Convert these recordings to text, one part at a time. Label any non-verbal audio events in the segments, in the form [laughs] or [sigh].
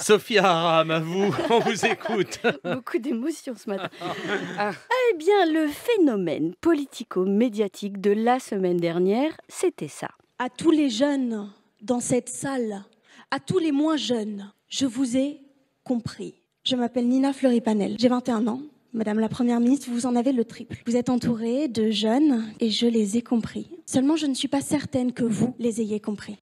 Sophia Aram, à vous, [laughs] on vous écoute. Beaucoup d'émotions ce matin. Ah. Ah. Eh bien, le phénomène politico-médiatique de la semaine dernière, c'était ça. À tous les jeunes dans cette salle, à tous les moins jeunes, je vous ai compris. Je m'appelle Nina Fleury-Panel, j'ai 21 ans. Madame la Première ministre, vous en avez le triple. Vous êtes entourée de jeunes et je les ai compris. Seulement, je ne suis pas certaine que vous les ayez compris.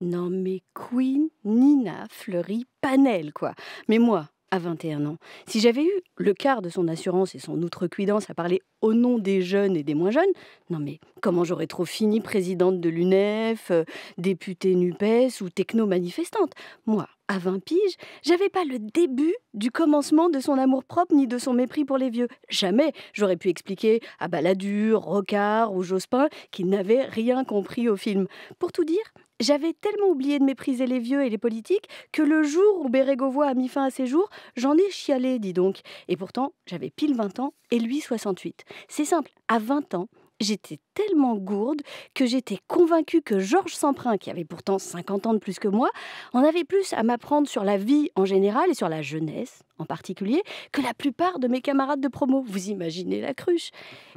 Non mais Queen Nina Fleury Panel, quoi. Mais moi, à 21 ans, si j'avais eu le quart de son assurance et son outrecuidance à parler au nom des jeunes et des moins jeunes. Non mais comment j'aurais trop fini présidente de l'UNEF, euh, députée NUPES ou techno-manifestante Moi, à 20 piges, j'avais pas le début du commencement de son amour-propre ni de son mépris pour les vieux. Jamais j'aurais pu expliquer à Balladur, Rocard ou Jospin qu'ils n'avaient rien compris au film. Pour tout dire, j'avais tellement oublié de mépriser les vieux et les politiques que le jour où Bérégovoy a mis fin à ses jours, j'en ai chialé, dis donc. Et pourtant, j'avais pile 20 ans et lui 68. C'est simple, à 20 ans, j'étais tellement gourde que j'étais convaincue que Georges Semprin, qui avait pourtant 50 ans de plus que moi, en avait plus à m'apprendre sur la vie en général et sur la jeunesse en particulier que la plupart de mes camarades de promo. Vous imaginez la cruche.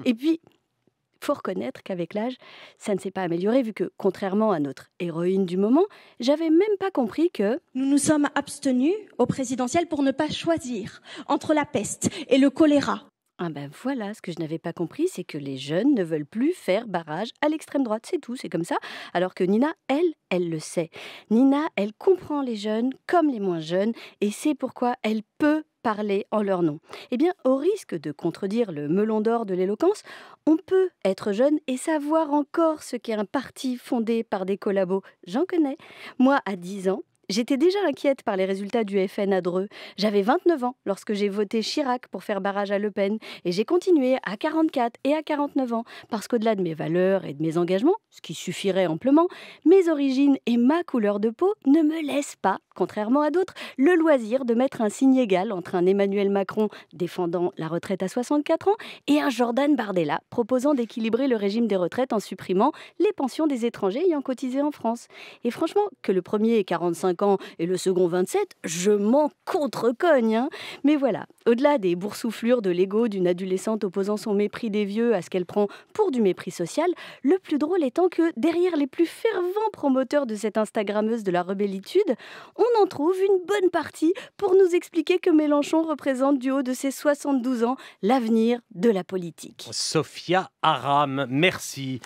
Et puis, faut reconnaître qu'avec l'âge, ça ne s'est pas amélioré vu que, contrairement à notre héroïne du moment, j'avais même pas compris que... Nous nous sommes abstenus au présidentiel pour ne pas choisir entre la peste et le choléra. Ah ben voilà, ce que je n'avais pas compris, c'est que les jeunes ne veulent plus faire barrage à l'extrême droite, c'est tout, c'est comme ça. Alors que Nina, elle, elle le sait. Nina, elle comprend les jeunes comme les moins jeunes, et c'est pourquoi elle peut parler en leur nom. Eh bien, au risque de contredire le melon d'or de l'éloquence, on peut être jeune et savoir encore ce qu'est un parti fondé par des collabos. J'en connais. Moi, à 10 ans, J'étais déjà inquiète par les résultats du FN à Dreux. J'avais 29 ans lorsque j'ai voté Chirac pour faire barrage à Le Pen et j'ai continué à 44 et à 49 ans parce qu'au-delà de mes valeurs et de mes engagements, ce qui suffirait amplement, mes origines et ma couleur de peau ne me laissent pas contrairement à d'autres, le loisir de mettre un signe égal entre un Emmanuel Macron défendant la retraite à 64 ans et un Jordan Bardella proposant d'équilibrer le régime des retraites en supprimant les pensions des étrangers ayant cotisé en France. Et franchement, que le premier ait 45 ans et le second 27, je m'en contrecogne. Hein. Mais voilà, au-delà des boursouflures de l'ego d'une adolescente opposant son mépris des vieux à ce qu'elle prend pour du mépris social, le plus drôle étant que derrière les plus fervents promoteurs de cette Instagrammeuse de la rebellitude on en trouve une bonne partie pour nous expliquer que Mélenchon représente du haut de ses 72 ans l'avenir de la politique. Sophia Aram, merci.